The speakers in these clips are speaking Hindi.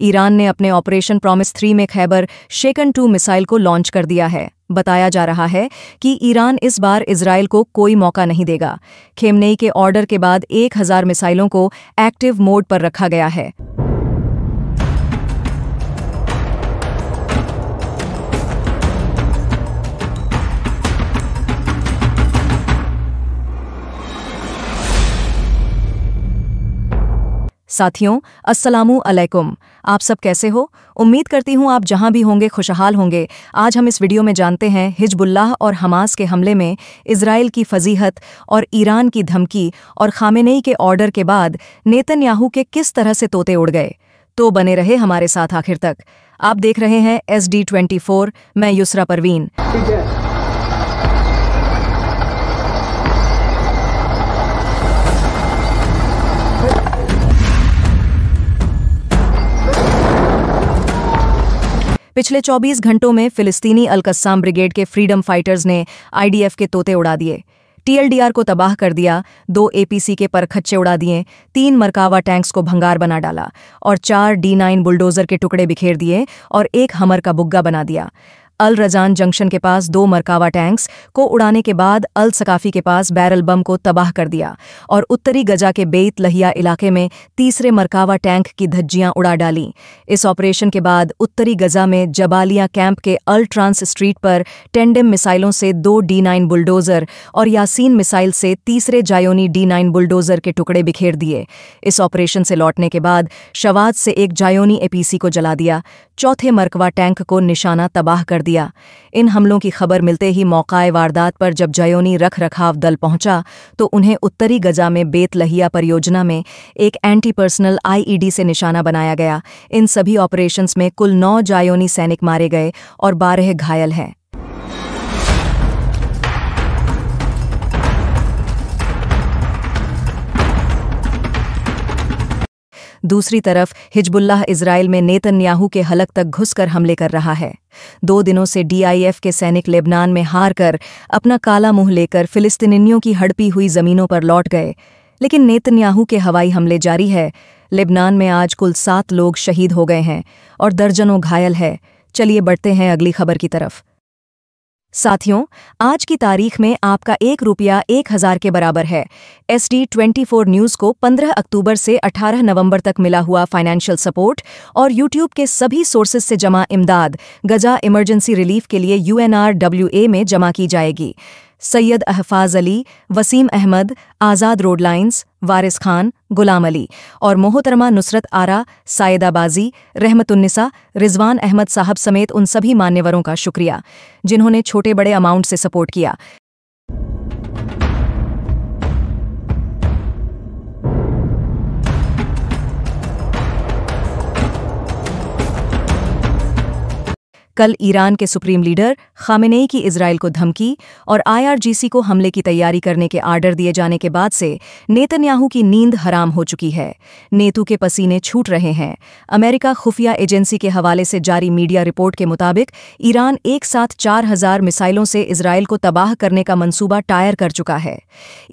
ईरान ने अपने ऑपरेशन प्रॉमिस थ्री में खैबर शेकन टू मिसाइल को लॉन्च कर दिया है बताया जा रहा है कि ईरान इस बार इसराइल को कोई मौका नहीं देगा खेमनेई के ऑर्डर के बाद 1000 मिसाइलों को एक्टिव मोड पर रखा गया है साथियों अस्सलाम अलैकुम आप सब कैसे हो उम्मीद करती हूँ आप जहाँ भी होंगे खुशहाल होंगे आज हम इस वीडियो में जानते हैं हिजबुल्लाह और हमास के हमले में इसराइल की फजीहत और ईरान की धमकी और खामेनेई के ऑर्डर के बाद नेतन्याहू के किस तरह से तोते उड़ गए तो बने रहे हमारे साथ आखिर तक आप देख रहे हैं एस डी ट्वेंटी फोर मैं युसरा परवीन पिछले 24 घंटों में फिलिस्तीनी अलकस्साम ब्रिगेड के फ्रीडम फाइटर्स ने आईडीएफ के तोते उड़ा दिए टीएलडीआर को तबाह कर दिया दो एपीसी के परखच्चे उड़ा दिए तीन मरकावा टैंक्स को भंगार बना डाला और चार डी नाइन बुलडोजर के टुकड़े बिखेर दिए और एक हमर का बुग्गा बना दिया अल रजान जंक्शन के पास दो मरकावा टैंक्स को उड़ाने के बाद अल सकाफी के पास बैरल बम को तबाह कर दिया और उत्तरी गजा के बेत लहिया इलाके में तीसरे मरकावा टैंक की धज्जियां उड़ा डाली इस ऑपरेशन के बाद उत्तरी गजा में जबालिया कैंप के अल ट्रांस स्ट्रीट पर टेंडेम मिसाइलों से दो डी नाइन बुलडोज़र और यासीन मिसाइल से तीसरे जायोनी डी नाइन बुलडोज़र के टुकड़े बिखेर दिए इस ऑपरेशन से लौटने के बाद शवाद से एक जायोनी एपीसी को जला दिया चौथे मरकवा टैंक को निशाना तबाह कर दिया दिया इन हमलों की खबर मिलते ही मौकाए वारदात पर जब जयोनी रख रखाव दल पहुंचा तो उन्हें उत्तरी गजा में बेतलहिया परियोजना में एक एंटी पर्सनल आईईडी से निशाना बनाया गया इन सभी ऑपरेशंस में कुल नौ जायोनी सैनिक मारे गए और बारह घायल हैं दूसरी तरफ हिजबुल्लाह इसराइल में नेतन्याहू के हलक तक घुसकर हमले कर रहा है दो दिनों से डीआईएफ के सैनिक लेबनान में हार कर अपना काला मुंह लेकर फिलिस्तीनियों की हड़पी हुई ज़मीनों पर लौट गए लेकिन नेतन्याहू के हवाई हमले जारी है लेबनान में आज कुल सात लोग शहीद हो गए हैं और दर्जनों घायल है चलिए बढ़ते हैं अगली खबर की तरफ साथियों आज की तारीख में आपका एक रुपया एक हजार के बराबर है S D twenty four news को 15 अक्टूबर से 18 नवंबर तक मिला हुआ फाइनेंशियल सपोर्ट और यूट्यूब के सभी सोर्सेज से जमा इमदाद गजा इमरजेंसी रिलीफ के लिए यूएनआरडब्ल्यूए में जमा की जाएगी सैयद अहफाज अली वसीम अहमद आज़ाद रोड लाइन्स वारिस खान गुलाम अली और मोहतरमा नुसरत आरा सायदाबाजी रहमतुन्निसा रिजवान अहमद साहब समेत उन सभी मान्यवरों का शुक्रिया जिन्होंने छोटे बड़े अमाउंट से सपोर्ट किया कल ईरान के सुप्रीम लीडर खामिनेई की इसराइल को धमकी और आईआरजीसी को हमले की तैयारी करने के आर्डर दिए जाने के बाद से नेतन्याहू की नींद हराम हो चुकी है नेतू के पसीने छूट रहे हैं अमेरिका खुफिया एजेंसी के हवाले से जारी मीडिया रिपोर्ट के मुताबिक ईरान एक साथ चार हजार मिसाइलों से इसराइल को तबाह करने का मनसूबा टायर कर चुका है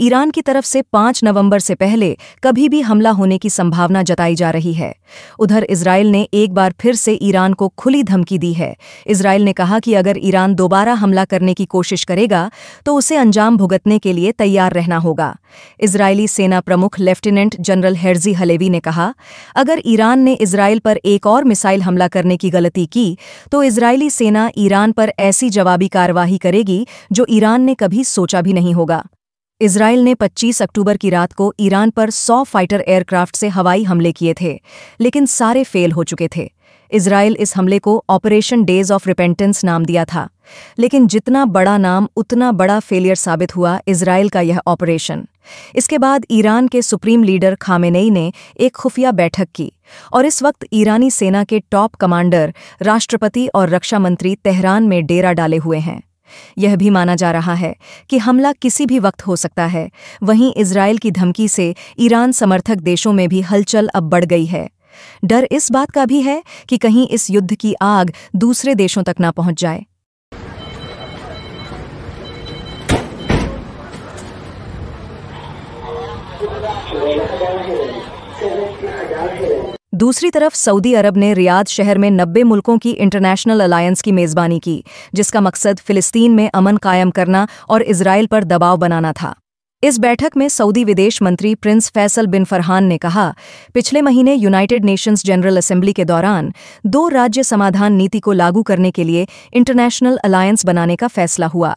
ईरान की तरफ से पांच नवम्बर से पहले कभी भी हमला होने की संभावना जताई जा रही है उधर इसराइल ने एक बार फिर से ईरान को खुली धमकी दी है इसराइल ने कहा कि अगर ईरान दोबारा हमला करने की कोशिश करेगा तो उसे अंजाम भुगतने के लिए तैयार रहना होगा इसराइली सेना प्रमुख लेफ्टिनेंट जनरल हेर्जी हलेवी ने कहा अगर ईरान ने इसराइल पर एक और मिसाइल हमला करने की गलती की तो इसराइली सेना ईरान पर ऐसी जवाबी कार्रवाई करेगी जो ईरान ने कभी सोचा भी नहीं होगा इसराइल ने 25 अक्टूबर की रात को ईरान पर 100 फाइटर एयरक्राफ्ट से हवाई हमले किए थे लेकिन सारे फेल हो चुके थे इसराइल इस हमले को ऑपरेशन डेज ऑफ रिपेंटेंस नाम दिया था लेकिन जितना बड़ा नाम उतना बड़ा फेलियर साबित हुआ इसराइल का यह ऑपरेशन इसके बाद ईरान के सुप्रीम लीडर खामेनेई ने एक खुफिया बैठक की और इस वक्त ईरानी सेना के टॉप कमांडर राष्ट्रपति और रक्षा मंत्री तेहरान में डेरा डाले हुए हैं यह भी माना जा रहा है कि हमला किसी भी वक्त हो सकता है वहीं इसराइल की धमकी से ईरान समर्थक देशों में भी हलचल अब बढ़ गई है डर इस बात का भी है कि कहीं इस युद्ध की आग दूसरे देशों तक ना पहुंच जाए दूसरी तरफ सऊदी अरब ने रियाद शहर में 90 मुल्कों की इंटरनेशनल अलायंस की मेज़बानी की जिसका मकसद फ़िलिस्तीन में अमन कायम करना और इसराइल पर दबाव बनाना था इस बैठक में सऊदी विदेश मंत्री प्रिंस फैसल बिन फरहान ने कहा पिछले महीने यूनाइटेड नेशंस जनरल असेंबली के दौरान दो राज्य समाधान नीति को लागू करने के लिए इंटरनेशनल अलायंस बनाने का फैसला हुआ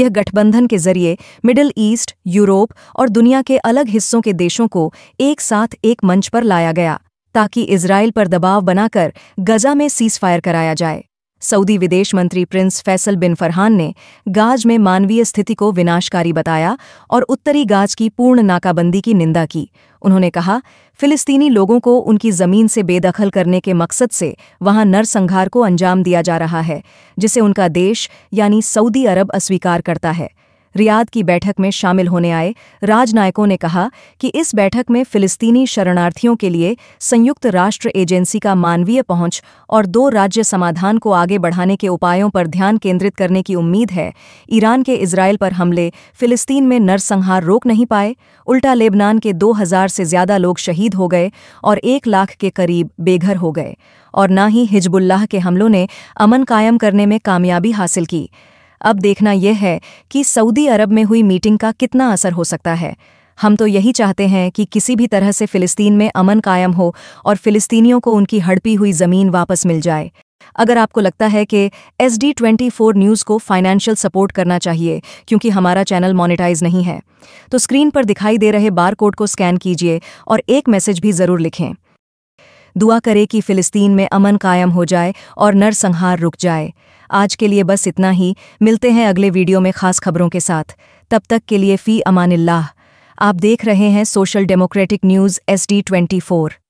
यह गठबंधन के जरिए मिडिल ईस्ट यूरोप और दुनिया के अलग हिस्सों के देशों को एक साथ एक मंच पर लाया गया ताकि इसराइल पर दबाव बनाकर गजा में सीजफायर कराया जाए सऊदी विदेश मंत्री प्रिंस फैसल बिन फरहान ने गाज में मानवीय स्थिति को विनाशकारी बताया और उत्तरी गाज की पूर्ण नाकाबंदी की निंदा की उन्होंने कहा फिलिस्तीनी लोगों को उनकी ज़मीन से बेदखल करने के मकसद से वहां नरसंहार को अंजाम दिया जा रहा है जिसे उनका देश यानी सऊदी अरब अस्वीकार करता है रियाद की बैठक में शामिल होने आए राजनायकों ने कहा कि इस बैठक में फिलिस्तीनी शरणार्थियों के लिए संयुक्त राष्ट्र एजेंसी का मानवीय पहुंच और दो राज्य समाधान को आगे बढ़ाने के उपायों पर ध्यान केंद्रित करने की उम्मीद है ईरान के इसराइल पर हमले फिलिस्तीन में नरसंहार रोक नहीं पाए उल्टा लेबनान के दो से ज़्यादा लोग शहीद हो गए और एक लाख के करीब बेघर हो गए और न ही हिजबुल्लाह के हमलों ने अमन कायम करने में कामयाबी हासिल की अब देखना यह है कि सऊदी अरब में हुई मीटिंग का कितना असर हो सकता है हम तो यही चाहते हैं कि किसी भी तरह से फ़िलिस्तीन में अमन कायम हो और फ़िलिस्तीनियों को उनकी हड़पी हुई ज़मीन वापस मिल जाए अगर आपको लगता है कि S D twenty four news को फाइनेंशियल सपोर्ट करना चाहिए क्योंकि हमारा चैनल मोनेटाइज नहीं है तो स्क्रीन पर दिखाई दे रहे बार कोड को स्कैन कीजिए और एक मैसेज भी ज़रूर लिखें दुआ करे कि फ़िलिस्तीन में अमन कायम हो जाए और नरसंहार रुक जाए आज के लिए बस इतना ही मिलते हैं अगले वीडियो में खास खबरों के साथ तब तक के लिए फ़ी अमानिल्लाह आप देख रहे हैं social democratic news S D twenty four